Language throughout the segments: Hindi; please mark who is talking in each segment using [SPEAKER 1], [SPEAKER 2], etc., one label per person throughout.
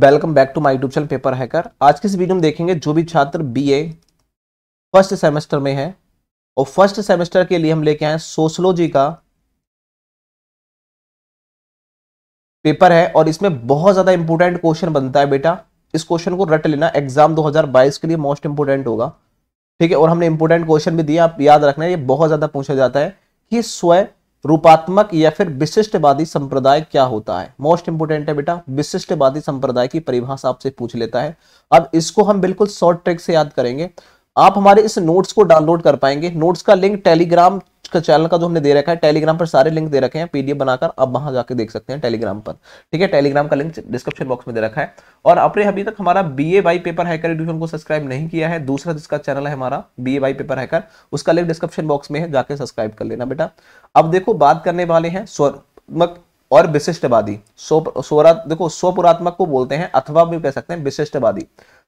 [SPEAKER 1] welcome back to my YouTube channel paper hacker आज के इस वीडियो में देखेंगे जो भी छात्र बीए फर्स्ट सेमेस्टर में है और फर्स्ट सेमेस्टर के लिए हम लेके आए सोशलॉजी का पेपर है और इसमें बहुत ज़्यादा इंपॉर्टेंट क्वेश्चन बनता है बेटा इस क्वेश्चन को रट लेना एग्जाम दो के लिए मोस्ट इंपोर्टेंट होगा ठीक है और हमने इंपोर्टेंट क्वेश्चन भी दिया आप याद रखना ये बहुत ज़्यादा पूछा जाता है कि स्वयं रूपात्मक या फिर विशिष्टवादी संप्रदाय क्या होता है मोस्ट इंपोर्टेंट है बेटा विशिष्टवादी संप्रदाय की परिभाषा आपसे पूछ लेता है अब इसको हम बिल्कुल शॉर्ट ट्रेक से याद करेंगे आप हमारे इस नोट्स को डाउनलोड कर पाएंगे नोट्स का लिंक टेलीग्राम का चैनल का जो हमने दे रखा है टेलीग्राम पर सारे लिंक दे रखे हैं पीडीएफ बनाकर आप वहां जाके देख सकते हैं टेलीग्राम पर ठीक है टेलीग्राम का लिंक डिस्क्रिप्शन बॉक्स में दे रखा है और आपने अभी तक हमारा B A by paper hacker edition को सब्सक्राइब नहीं किया है दूसरा जिसका चैनल है हमारा B A by paper hacker उसका लिंक डिस्क्रिप्शन बॉक्स में है जाके सब्सक्राइब कर लेना बेटा अब देखो बात करने वाले हैं स्वरूमक और विशिष्टवादी सोरा देखो स्वपुरात्मक को बोलते हैं अथवा भी कह सकते हैं विशिष्टवादी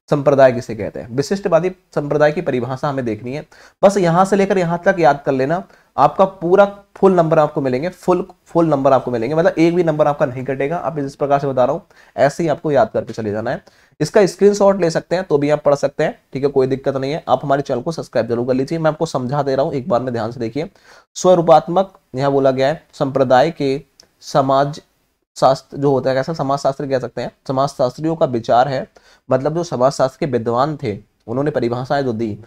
[SPEAKER 1] संप्रदाय किसे कहते हैं विशिष्टवादी संप्रदाय की परिभाषा हमें देखनी है बस यहां से लेकर यहां तक याद कर लेना आपका पूरा फुल नंबर आपको मिलेंगे फुल फुल नंबर आपको मिलेंगे मतलब एक भी नंबर आपका नहीं कटेगा आप इस प्रकार से बता रहा हूँ ऐसे ही आपको याद करके चले जाना है इसका स्क्रीनशॉट ले सकते हैं तो भी आप पढ़ सकते हैं ठीक है कोई दिक्कत नहीं है आप हमारे चैनल को सब्सक्राइब जरूर कर लीजिए मैं आपको समझा दे रहा हूँ एक बार में ध्यान से देखिए स्वरूपात्मक यहाँ बोला गया है संप्रदाय के समाज शास्त्र जो होता है कैसा समाज शास्त्र कह सकते हैं समाज शास्त्रियों का विचार है मतलब जो समाज शास्त्र के विद्वान थे उन्होंने परिभाषाएं जो दी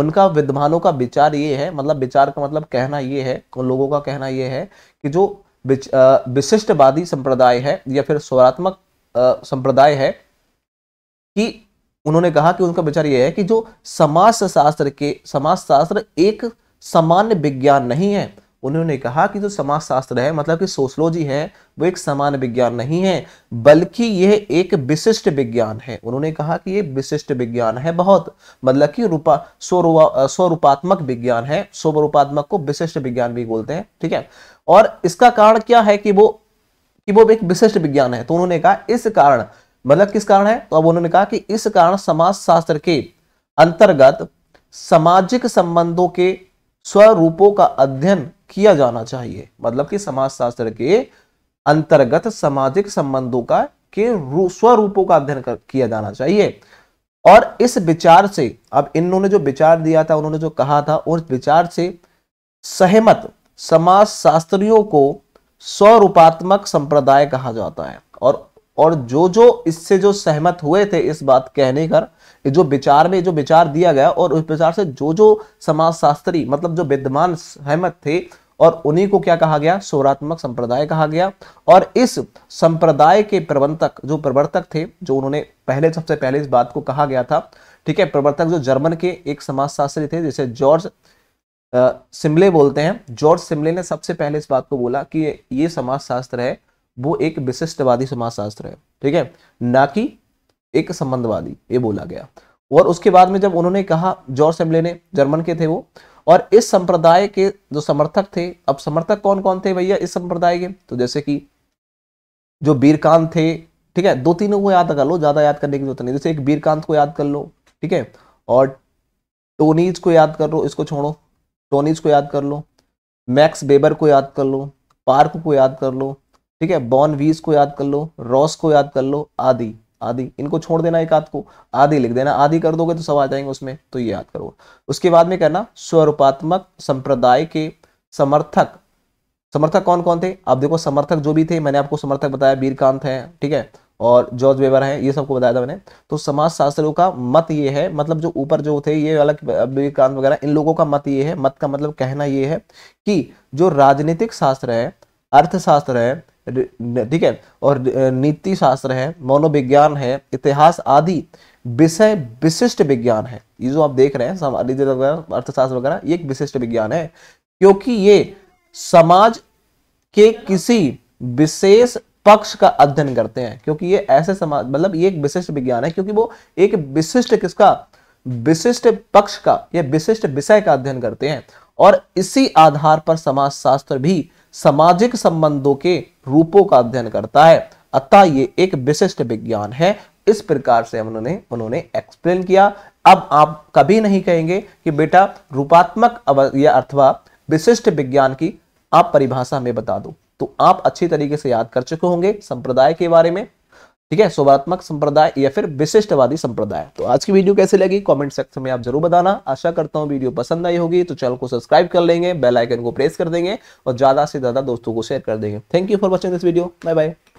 [SPEAKER 1] उनका विद्वानों का विचार ये है मतलब विचार का मतलब कहना ये है लोगों का कहना ये है कि जो विशिष्टवादी संप्रदाय है या फिर स्वरात्मक संप्रदाय है कि उन्होंने कहा कि उनका विचार ये है कि जो समाज शास्त्र के समाज शास्त्र एक सामान्य विज्ञान नहीं है उन्होंने कहा कि जो समाजशास्त्र है मतलब कि सोशलॉजी है वो एक समान विज्ञान नहीं है बल्कि यह एक विशिष्ट विज्ञान है उन्होंने कहा कि यह विशिष्ट विज्ञान है बहुत मतलब कि रूपा स्वरूपात्मक विज्ञान है स्वरूपात्मक को विशिष्ट विज्ञान भी बोलते हैं ठीक है और इसका कारण क्या है कि वो कि वो एक विशिष्ट विज्ञान है तो उन्होंने कहा इस कारण मतलब किस कारण है तो अब उन्होंने कहा कि इस कारण समाजशास्त्र के अंतर्गत सामाजिक संबंधों के स्वरूपों का अध्ययन किया जाना चाहिए मतलब कि समाजशास्त्र के अंतर्गत सामाजिक संबंधों का के स्वरूपों का अध्ययन किया जाना चाहिए और इस विचार से अब इन्होंने जो विचार दिया था उन्होंने जो कहा था और विचार से सहमत समाज शास्त्रियों को स्वरूपात्मक संप्रदाय कहा जाता है और और जो जो इससे जो सहमत हुए थे इस बात कहने कर जो विचार में जो विचार दिया गया और उस विचार से जो जो समाजशास्त्री मतलब जो विद्वान सहमत थे और उन्हीं को क्या कहा गया सौरात्मक संप्रदाय कहा गया और इस संप्रदाय के प्रवर्तक जो प्रवर्तक थे जो उन्होंने पहले सबसे पहले इस बात को कहा गया था ठीक है प्रवर्तक जो जर्मन के एक समाजशास्त्री थे जिसे जॉर्ज सिमले बोलते हैं जॉर्ज सिमले ने सबसे पहले इस बात को बोला कि ये समाजशास्त्र है वो एक विशिष्टवादी समाजशास्त्र है ठीक है ना कि एक संबंधवादी ये बोला गया और उसके बाद में जब उन्होंने कहा जॉर्ज सिमले ने जर्मन के थे वो और इस संप्रदाय के जो समर्थक थे अब समर्थक कौन कौन थे भैया इस संप्रदाय के तो जैसे कि जो बीरकांत थे ठीक है दो तीनों को याद कर लो ज्यादा याद करने की जरूरत नहीं जैसे एक बीरकांत को याद कर लो ठीक है और टोनीज को याद कर लो इसको छोड़ो टोनीज को याद कर लो मैक्स बेबर को याद कर लो पार्क को याद कर लो ठीक है बॉन वीज को याद कर लो रॉस को याद कर लो आदि आदि इनको छोड़ देना एक आध को आदि लिख देना आदि कर दोगे तो सब आ जाएंगे उसमें तो ये याद करो उसके बाद में करना स्वरूपात्मक संप्रदाय के समर्थक समर्थक कौन कौन थे आप देखो समर्थक जो भी थे मैंने आपको समर्थक बताया वीरकांत है ठीक है और जॉर्ज वेबर है ये सबको बताया था मैंने तो समाज शास्त्रों का मत ये है मतलब जो ऊपर जो थे ये अलग विवेकानंद वगैरह इन लोगों का मत ये है मत का मतलब कहना ये है कि जो राजनीतिक शास्त्र है अर्थशास्त्र है ठीक है और नीति शास्त्र है मनोविज्ञान है इतिहास आदि विषय विशिष्ट विज्ञान है ये जो आप देख रहे हैं अर्थशास्त्र वगैरह ये एक विशिष्ट विज्ञान है क्योंकि ये समाज के किसी विशेष पक्ष का अध्ययन करते हैं क्योंकि ये ऐसे समाज मतलब ये एक विशिष्ट विज्ञान है क्योंकि वो एक विशिष्ट किसका विशिष्ट पक्ष का या विशिष्ट विषय का अध्ययन करते हैं और इसी आधार पर समाजशास्त्र भी सामाजिक संबंधों के रूपों का अध्ययन करता है अतः ये एक विशिष्ट विज्ञान है इस प्रकार से उन्होंने उन्होंने एक्सप्लेन किया अब आप कभी नहीं कहेंगे कि बेटा रूपात्मक या अथवा विशिष्ट विज्ञान की आप परिभाषा में बता दो तो आप अच्छी तरीके से याद कर चुके होंगे संप्रदाय के बारे में ठीक है शोभात्मक संप्रदाय या फिर विशिष्टवादी संप्रदाय तो आज की वीडियो कैसे लगी कमेंट सेक्शन में आप जरूर बताना आशा करता हूँ वीडियो पसंद आई होगी तो चैनल को सब्सक्राइब कर लेंगे बेलाइकन को प्रेस कर देंगे और ज्यादा से ज्यादा दोस्तों को शेयर कर देंगे thank you for watching this video bye bye